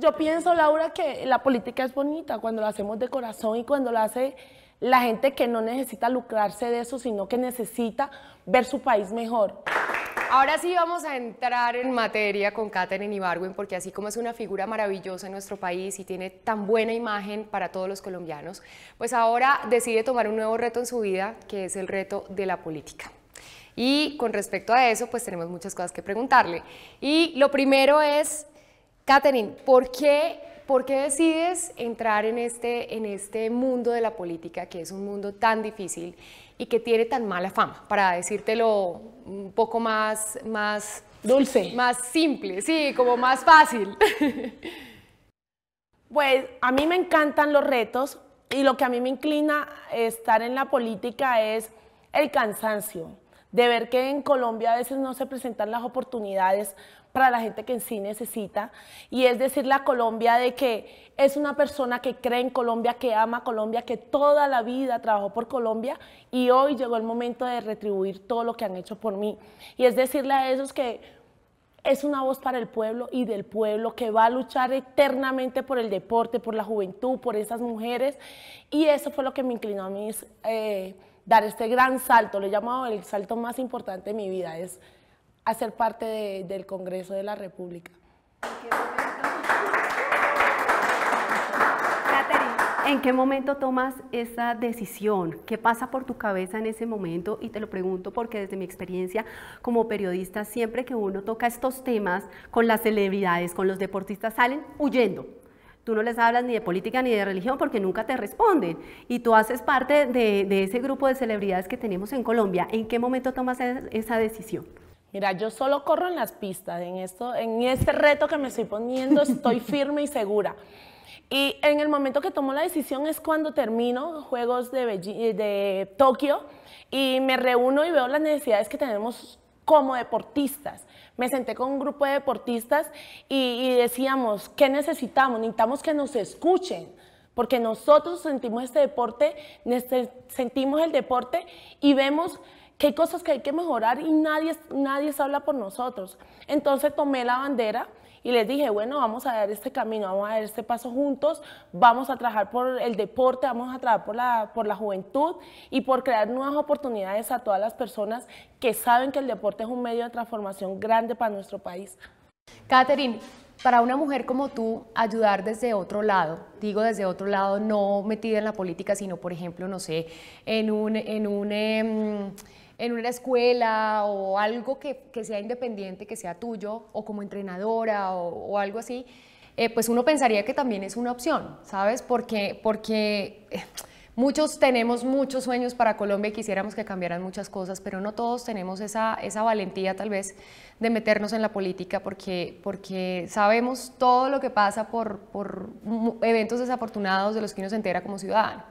Yo pienso, Laura, que la política es bonita cuando la hacemos de corazón y cuando la hace la gente que no necesita lucrarse de eso, sino que necesita ver su país mejor. Ahora sí vamos a entrar en materia con Katherine Ibarwen, porque así como es una figura maravillosa en nuestro país y tiene tan buena imagen para todos los colombianos, pues ahora decide tomar un nuevo reto en su vida, que es el reto de la política. Y con respecto a eso, pues tenemos muchas cosas que preguntarle. Y lo primero es, Catherine, ¿por qué, ¿por qué decides entrar en este, en este mundo de la política, que es un mundo tan difícil y que tiene tan mala fama? Para decírtelo un poco más... más Dulce. Más simple, sí, como más fácil. Pues a mí me encantan los retos y lo que a mí me inclina estar en la política es el cansancio, de ver que en Colombia a veces no se presentan las oportunidades para la gente que en sí necesita, y es decirle a Colombia de que es una persona que cree en Colombia, que ama Colombia, que toda la vida trabajó por Colombia y hoy llegó el momento de retribuir todo lo que han hecho por mí. Y es decirle a esos que es una voz para el pueblo y del pueblo que va a luchar eternamente por el deporte, por la juventud, por esas mujeres. Y eso fue lo que me inclinó a mí, eh, dar este gran salto. Lo he llamado el salto más importante de mi vida. Es a ser parte del Congreso de la República. ¿En qué momento tomas esa decisión? ¿Qué pasa por tu cabeza en ese momento? Y te lo pregunto porque desde mi experiencia como periodista, siempre que uno toca estos temas con las celebridades, con los deportistas, salen huyendo. Tú no les hablas ni de política ni de religión porque nunca te responden. Y tú haces parte de ese grupo de celebridades que tenemos en Colombia. ¿En qué momento tomas esa decisión? Mira, yo solo corro en las pistas, en, esto, en este reto que me estoy poniendo estoy firme y segura. Y en el momento que tomo la decisión es cuando termino Juegos de, eh, de Tokio y me reúno y veo las necesidades que tenemos como deportistas. Me senté con un grupo de deportistas y, y decíamos, ¿qué necesitamos? Necesitamos que nos escuchen, porque nosotros sentimos este deporte, sentimos el deporte y vemos qué cosas que hay que mejorar y nadie, nadie se habla por nosotros. Entonces tomé la bandera y les dije, bueno, vamos a dar este camino, vamos a dar este paso juntos, vamos a trabajar por el deporte, vamos a trabajar por la, por la juventud y por crear nuevas oportunidades a todas las personas que saben que el deporte es un medio de transformación grande para nuestro país. Catherine, para una mujer como tú, ayudar desde otro lado, digo desde otro lado, no metida en la política, sino por ejemplo, no sé, en un... En un em, en una escuela o algo que, que sea independiente, que sea tuyo, o como entrenadora o, algo así, eh, pues uno pensaría que también es una opción, ¿sabes? Porque, porque eh, muchos tenemos muchos sueños para Colombia y quisiéramos que cambiaran muchas cosas, pero no todos tenemos esa, esa valentía tal vez de meternos en la política porque, porque sabemos todo lo que pasa por, por eventos desafortunados de los que uno se entera como ciudadano.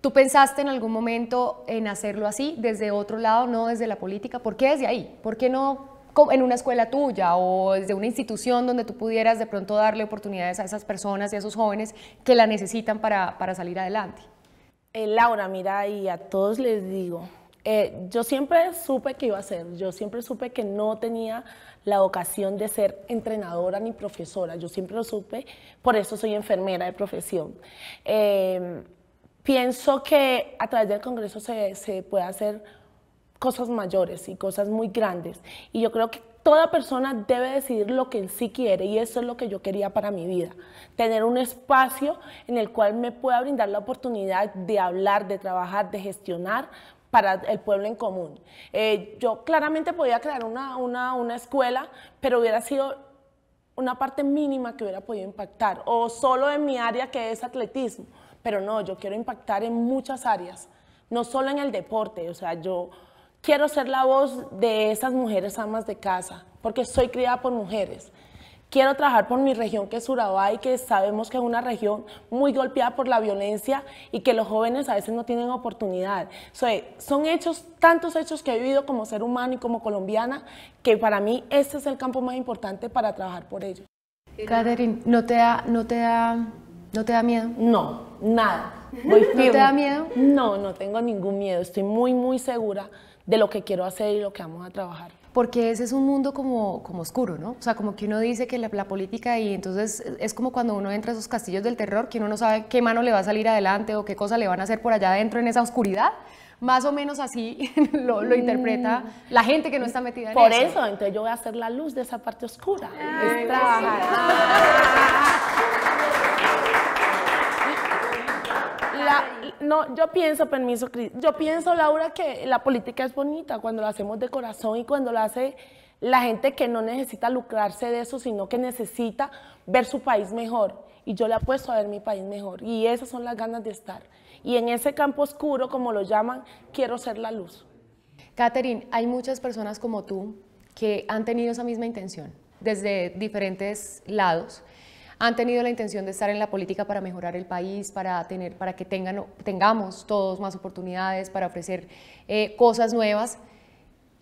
¿Tú pensaste en algún momento en hacerlo así, desde otro lado, no desde la política? ¿Por qué desde ahí? ¿Por qué no en una escuela tuya o desde una institución donde tú pudieras de pronto darle oportunidades a esas personas y a esos jóvenes que la necesitan para, salir adelante? Eh, Laura, mira, y a todos les digo, eh, yo siempre supe que iba a ser, yo siempre supe que no tenía la vocación de ser entrenadora ni profesora, yo siempre lo supe, por eso soy enfermera de profesión. Eh, pienso que a través del Congreso se, se puede hacer cosas mayores y cosas muy grandes. Y yo creo que toda persona debe decidir lo que en sí quiere y eso es lo que yo quería para mi vida. Tener un espacio en el cual me pueda brindar la oportunidad de hablar, de trabajar, de gestionar para el pueblo en común. Eh, yo claramente podía crear una, una, una escuela, pero hubiera sido una parte mínima que hubiera podido impactar, o solo en mi área que es atletismo, pero no, yo quiero impactar en muchas áreas, no solo en el deporte, o sea, yo quiero ser la voz de esas mujeres amas de casa, porque soy criada por mujeres. Quiero trabajar por mi región, que es Urabá, y que sabemos que es una región muy golpeada por la violencia y que los jóvenes a veces no tienen oportunidad. sea, eh, son hechos, tantos hechos que he vivido como ser humano y como colombiana, que para mí este es el campo más importante para trabajar por ellos. Catherine, ¿no te no te no te da miedo? No, nada. ¿No te da miedo? No, no tengo ningún miedo. Estoy muy, muy segura de lo que quiero hacer y lo que vamos a trabajar. Porque ese es un mundo como, como oscuro, ¿no? O sea, como que uno dice que la, política y entonces es como cuando uno entra a esos castillos del terror, que uno no sabe qué mano le va a salir adelante o qué cosa le van a hacer por allá adentro en esa oscuridad. Más o menos así lo, interpreta mm. la gente que no está metida en por eso. Por eso, entonces yo voy a hacer la luz de esa parte oscura. trabajar. no, yo pienso, permiso, Cris, yo pienso, Laura, que la política es bonita cuando la hacemos de corazón y cuando la hace la gente que no necesita lucrarse de eso, sino que necesita ver su país mejor. Y yo le apuesto a ver mi país mejor. Y esas son las ganas de estar. Y en ese campo oscuro, como lo llaman, quiero ser la luz. Catherine, hay muchas personas como tú que han tenido esa misma intención desde diferentes lados han tenido la intención de estar en la política para mejorar el país, para, tener, para que tengan, tengamos todos más oportunidades, para ofrecer eh, cosas nuevas.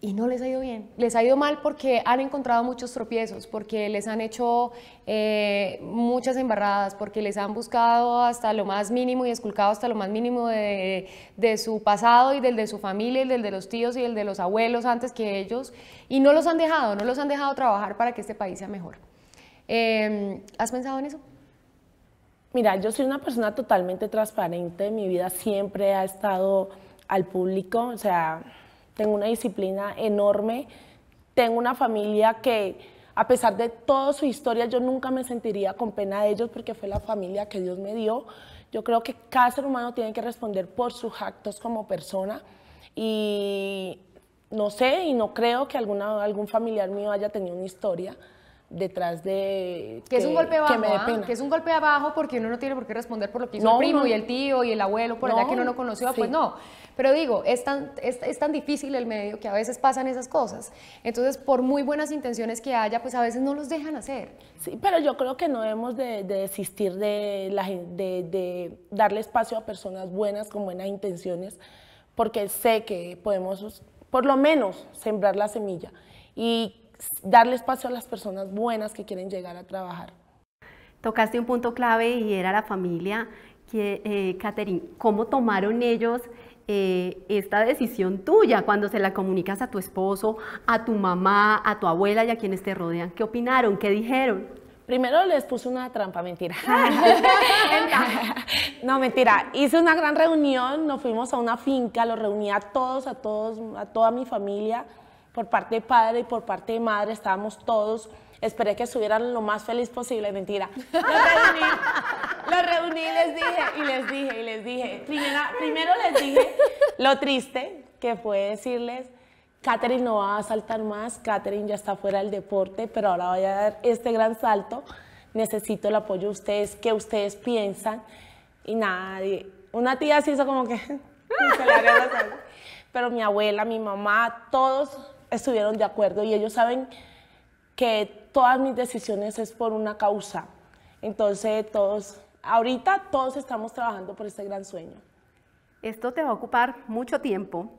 Y no les ha ido bien. Les ha ido mal porque han encontrado muchos tropiezos, porque les han hecho eh, muchas embarradas, porque les han buscado hasta lo más mínimo y esculcado hasta lo más mínimo de, de, su pasado y del de su familia el del de los tíos y el de los abuelos antes que ellos. Y no los han dejado, no los han dejado trabajar para que este país sea mejor. Em, ¿Has pensado en eso? Mira, yo soy una persona totalmente transparente, mi vida siempre ha estado al público, o sea, tengo una disciplina enorme, tengo una familia que a pesar de toda su historia, yo nunca me sentiría con pena de ellos porque fue la familia que Dios me dio. Yo creo que cada ser humano tiene que responder por sus actos como persona y no sé, y no creo que algún familiar mío haya tenido una historia detrás de... Que, es un golpe abajo, ¿ah? que, es un golpe abajo porque uno no tiene por qué responder por lo que hizo el primo y el tío y el abuelo por allá que no lo conoció, pues no. Pero digo, es tan, es, tan difícil el medio que a veces pasan esas cosas. Entonces, por muy buenas intenciones que haya, pues a veces no los dejan hacer. Sí, pero yo creo que no debemos de, desistir de, la, de darle espacio a personas buenas con buenas intenciones, porque sé que podemos, por lo menos, sembrar la semilla y darle espacio a las personas buenas que quieren llegar a trabajar. Tocaste un punto clave y era la familia. Que, eh, ¿cómo tomaron ellos eh, esta decisión tuya cuando se la comunicas a tu esposo, a tu mamá, a tu abuela y a quienes te rodean? ¿Qué opinaron? ¿Qué dijeron? Primero les puse una trampa, mentira. Ah, no, mentira. Hice una gran reunión, nos fuimos a una finca, Lo reuní a todos, a todos, a toda mi familia por parte de padre y por parte de madre, estábamos todos. Esperé que estuvieran lo más feliz posible, mentira. Los reuní, los reuní les dije, y les dije, y les dije. Primero, les dije lo triste que fue decirles, Katherine no va a saltar más, Katherine ya está fuera del deporte, pero ahora voy a dar este gran salto. Necesito el apoyo de ustedes, qué ustedes piensan. Y nada, una tía se hizo como que... pero mi abuela, mi mamá, todos estuvieron de acuerdo y ellos saben que todas mis decisiones es por una causa. Entonces, todos, ahorita todos estamos trabajando por este gran sueño. Esto te va a ocupar mucho tiempo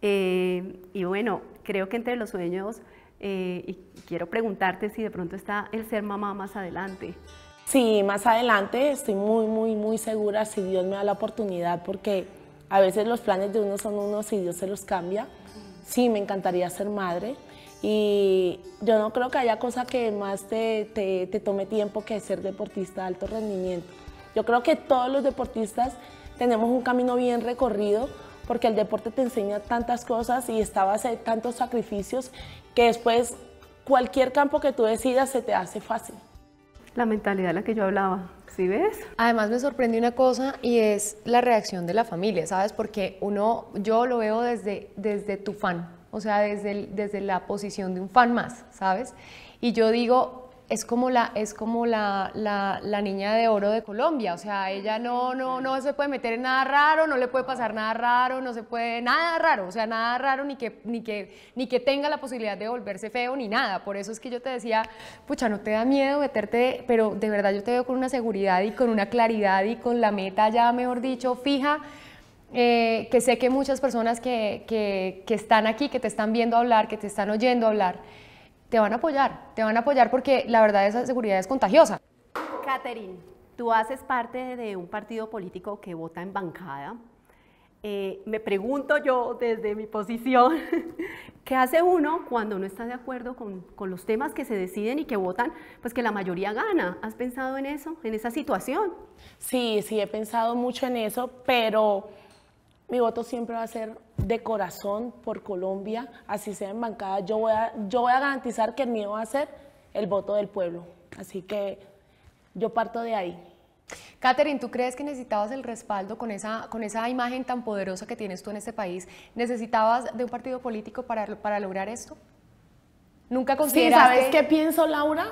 eh, y bueno, creo que entre los sueños, eh, y quiero preguntarte si de pronto está el ser mamá más adelante. Sí, más adelante estoy muy, muy, muy segura si Dios me da la oportunidad, porque a veces los planes de uno son unos y Dios se los cambia sí me encantaría ser madre. Y yo no creo que haya cosa que más te, tome tiempo que ser deportista de alto rendimiento. Yo creo que todos los deportistas tenemos un camino bien recorrido porque el deporte te enseña tantas cosas y está base de tantos sacrificios que después cualquier campo que tú decidas se te hace fácil la mentalidad de la que yo hablaba. ¿Sí ves? Además me sorprende una cosa y es la reacción de la familia, ¿sabes? Porque uno, yo lo veo desde, desde tu fan, o sea, desde, desde la posición de un fan más, ¿sabes? Y yo digo, es como la, es como la, niña de oro de Colombia, o sea, ella no, no, no se puede meter en nada raro, no le puede pasar nada raro, no se puede, nada raro, o sea, nada raro, ni que, ni que, ni que tenga la posibilidad de volverse feo, ni nada, por eso es que yo te decía, pucha, no te da miedo meterte, pero de verdad yo te veo con una seguridad y con una claridad y con la meta ya, mejor dicho, fija, eh, que sé que muchas personas que, que están aquí, que te están viendo hablar, que te están oyendo hablar, te van a apoyar, te van a apoyar porque la verdad esa seguridad es contagiosa. Catherine, tú haces parte de un partido político que vota en bancada. Eh, me pregunto yo desde mi posición, ¿qué hace uno cuando no está de acuerdo con, con, los temas que se deciden y que votan? Pues que la mayoría gana. ¿Has pensado en eso, en esa situación? Sí, sí, he pensado mucho en eso, pero mi voto siempre va a ser de corazón por Colombia, así sea en bancada. Yo voy a, yo voy a garantizar que el mío va a ser el voto del pueblo. Así que yo parto de ahí. Catherine, ¿tú crees que necesitabas el respaldo con esa, con esa imagen tan poderosa que tienes tú en este país? ¿Necesitabas de un partido político para, para lograr esto? ¿Nunca consideraste...? Sí, ¿sabes qué pienso, Laura?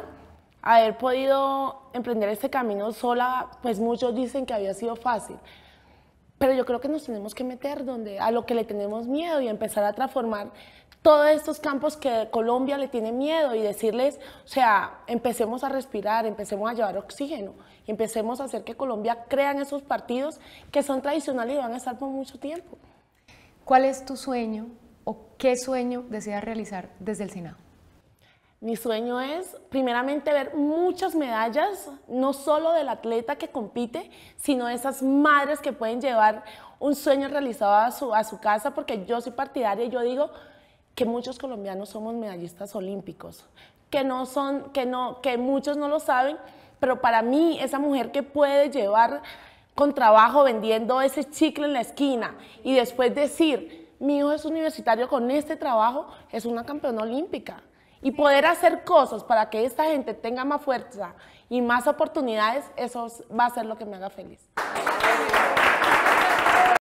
Haber podido emprender este camino sola, pues muchos dicen que había sido fácil, pero yo creo que nos tenemos que meter donde, a lo que le tenemos miedo y empezar a transformar todos estos campos que Colombia le tiene miedo y decirles, o sea, empecemos a respirar, empecemos a llevar oxígeno y empecemos a hacer que Colombia crean esos partidos que son tradicionales y van a estar por mucho tiempo. ¿Cuál es tu sueño o qué sueño deseas realizar desde el Senado? Mi sueño es, primeramente, ver muchas medallas, no solo del atleta que compite, sino de esas madres que pueden llevar un sueño realizado a su, casa, porque yo soy partidaria y yo digo que muchos colombianos somos medallistas olímpicos, que, no son, que, no, que muchos no lo saben, pero para mí esa mujer que puede llevar con trabajo vendiendo ese chicle en la esquina y después decir, mi hijo es universitario con este trabajo, es una campeona olímpica y poder hacer cosas para que esta gente tenga más fuerza y más oportunidades, eso va a ser lo que me haga feliz.